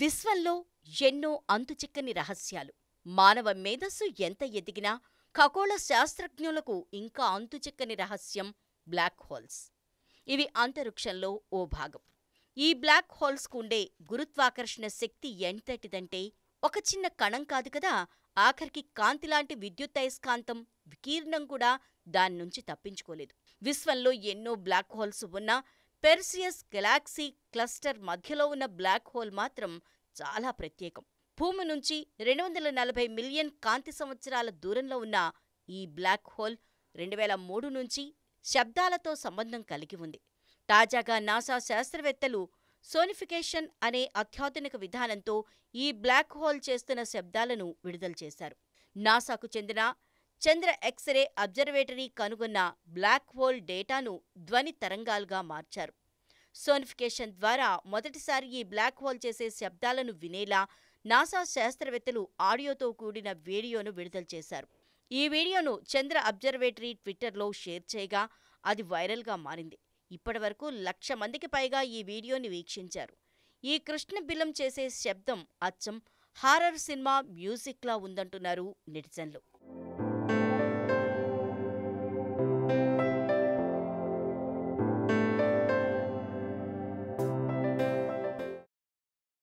విశ్వంలో ఎన్నో అంతుచిక్కని రహస్యాలు మానవ మేధస్సు ఎంత ఎదిగినా ఖగోళ శాస్త్రజ్ఞులకు ఇంకా అంతుచిక్కని రహస్యం బ్లాక్ హోల్స్ ఇవి అంతరిక్షంలో ఓ భాగం ఈ బ్లాక్ హోల్స్కు ఉండే గురుత్వాకర్షణ శక్తి ఎంతటిదంటే ఒక చిన్న కణం కాదు కదా ఆఖరికి కాంతిలాంటి విద్యుత్తయస్కాంతం వికీర్ణం కూడా దాన్నుంచి తప్పించుకోలేదు విశ్వంలో ఎన్నో బ్లాక్ హోల్స్ ఉన్నా పెర్సియస్ గెలాక్సీ క్లస్టర్ మధ్యలో ఉన్న బ్లాక్ హోల్ మాత్రం చాలా ప్రత్యేకం భూమి నుంచి రెండు వందల నలభై మిలియన్ కాంతి సంవత్సరాల దూరంలో ఉన్న ఈ బ్లాక్ హోల్ రెండు వేల మూడు నుంచి శబ్దాలతో సంబంధం కలిగి ఉంది తాజాగా నాసా శాస్త్రవేత్తలు సోనిఫికేషన్ అనే అత్యాధునిక విధానంతో ఈ బ్లాక్ హోల్ చేస్తున్న శబ్దాలను విడుదల చేశారు నాసాకు చెందిన చంద్ర ఎక్స్రే అబ్జర్వేటరీ కనుగొన్న బ్లాక్ హోల్ డేటాను ధ్వని తరంగాలుగా మార్చారు సోనిఫికేషన్ ద్వారా మొదటిసారి ఈ బ్లాక్ హోల్ చేసే శబ్దాలను వినేలా నాసా శాస్త్రవేత్తలు ఆడియోతో కూడిన వీడియోను విడుదల చేశారు ఈ వీడియోను చంద్ర అబ్జర్వేటరీ ట్విట్టర్లో షేర్ చేయగా అది వైరల్గా మారింది ఇప్పటివరకు లక్ష మందికి పైగా ఈ వీడియోని వీక్షించారు ఈ కృష్ణ బిల్లం చేసే శబ్దం అచ్చం హారర్ సినిమా మ్యూజిక్లా ఉందంటున్నారు నెటిజన్లు